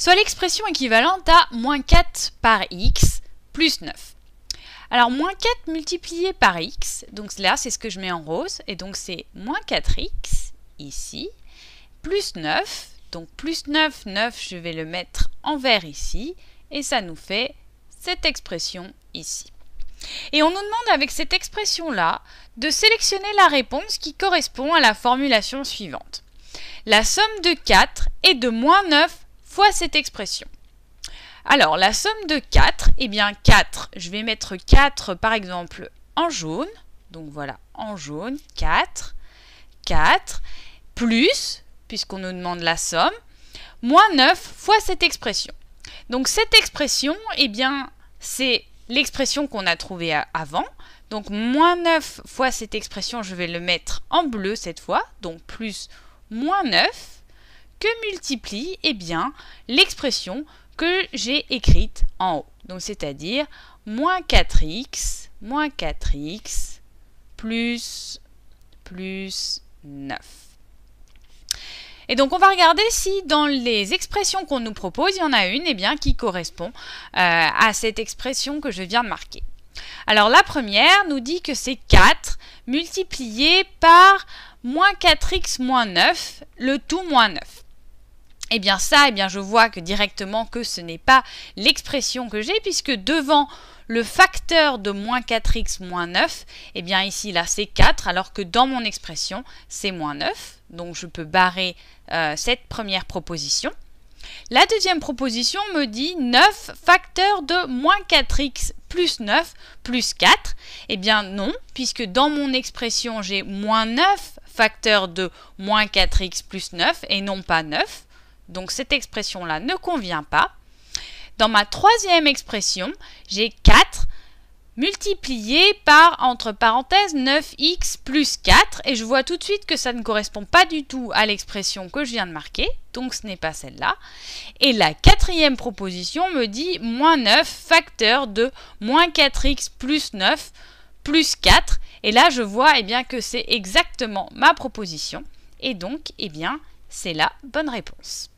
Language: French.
soit l'expression équivalente à moins 4 par x plus 9. Alors moins 4 multiplié par x, donc là c'est ce que je mets en rose, et donc c'est moins 4x ici, plus 9, donc plus 9, 9 je vais le mettre en vert ici, et ça nous fait cette expression ici. Et on nous demande avec cette expression-là de sélectionner la réponse qui correspond à la formulation suivante. La somme de 4 et de moins 9 fois cette expression. Alors, la somme de 4, eh bien 4, je vais mettre 4 par exemple en jaune. Donc voilà, en jaune, 4, 4, plus, puisqu'on nous demande la somme, moins 9 fois cette expression. Donc cette expression, eh bien, c'est l'expression qu'on a trouvée avant. Donc moins 9 fois cette expression, je vais le mettre en bleu cette fois. Donc plus moins 9 que multiplie eh bien, l'expression que j'ai écrite en haut. Donc c'est-à-dire moins 4x, moins 4x, plus, plus 9. Et donc on va regarder si dans les expressions qu'on nous propose, il y en a une eh bien, qui correspond euh, à cette expression que je viens de marquer. Alors la première nous dit que c'est 4 multiplié par moins 4x moins 9, le tout moins 9 eh bien ça, eh bien je vois que directement que ce n'est pas l'expression que j'ai puisque devant le facteur de moins 4x moins 9, eh bien ici là c'est 4 alors que dans mon expression c'est moins 9. Donc je peux barrer euh, cette première proposition. La deuxième proposition me dit 9 facteur de moins 4x plus 9 plus 4. Eh bien non, puisque dans mon expression j'ai moins 9 facteur de moins 4x plus 9 et non pas 9. Donc cette expression-là ne convient pas. Dans ma troisième expression, j'ai 4 multiplié par, entre parenthèses, 9x plus 4. Et je vois tout de suite que ça ne correspond pas du tout à l'expression que je viens de marquer. Donc ce n'est pas celle-là. Et la quatrième proposition me dit moins 9 facteur de moins 4x plus 9 plus 4. Et là, je vois eh bien, que c'est exactement ma proposition. Et donc, eh bien, c'est la bonne réponse.